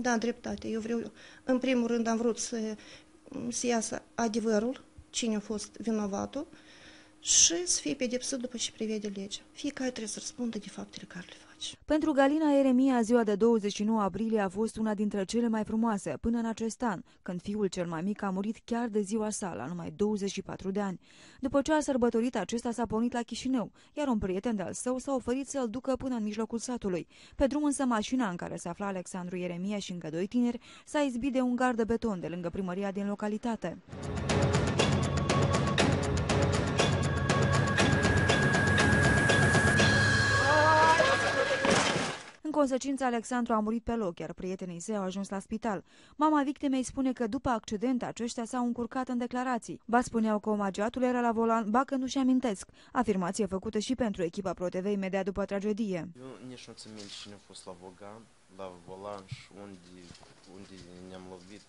Da, dreptate. Eu vreau, în primul rând am vrut să, să iasă adevărul, cine a fost vinovatul, și să fie pedepsit după ce prevede legea. Fiecare trebuie să răspundă de faptele care le face. Pentru Galina Eremia, ziua de 29 aprilie a fost una dintre cele mai frumoase până în acest an, când fiul cel mai mic a murit chiar de ziua sa, la numai 24 de ani. După ce a sărbătorit, acesta s-a pornit la Chișinău, iar un prieten de-al său s-a oferit să-l ducă până în mijlocul satului. Pe drum însă mașina în care se afla Alexandru Eremia și încă doi tineri s-a izbit de un gard de beton de lângă primăria din localitate. consecință, Alexandru a murit pe loc, iar prietenii săi au ajuns la spital. Mama victimei spune că după accident aceștia s-au încurcat în declarații. Ba spuneau că omagiatul era la volan, ba că nu-și amintesc. Afirmație făcută și pentru echipa ProTV imediat după tragedie. Eu nici nu țin cine a fost la volan, la volan și unde, unde ne-am lovit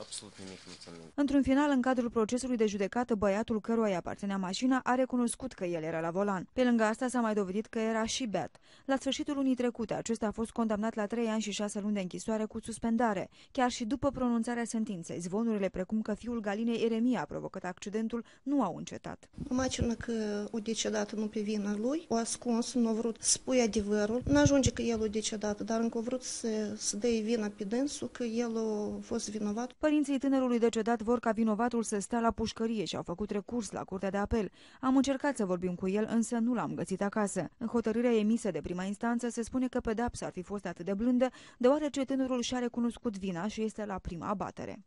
Absolut nimic nu țin minte. Într-un final, în cadrul procesului de judecată, băiatul căruia aparținea mașina a recunoscut că el era la volan. Pe lângă asta s-a mai dovedit că era și beat. La sfârșitul lunii trecute, acesta a fost condamnat la 3 ani și 6 luni de închisoare cu suspendare. Chiar și după pronunțarea sentinței, zvonurile precum că fiul Galinei Eremia a provocat accidentul nu au încetat. Macină că o decedat nu pe vină lui, o ascuns, nu a vrut să spui adevărul. Nu ajunge că el o decedat, dar încă a vrut să, să dea vina pe dânsul că el a fost vinovat Părinții tânărului decedat vor ca vinovatul să stea la pușcărie și au făcut recurs la curtea de apel. Am încercat să vorbim cu el, însă nu l-am găsit acasă. În hotărârea emisă de prima instanță se spune că pedapsa ar fi fost atât de blândă, deoarece tânărul și-a recunoscut vina și este la prima abatere.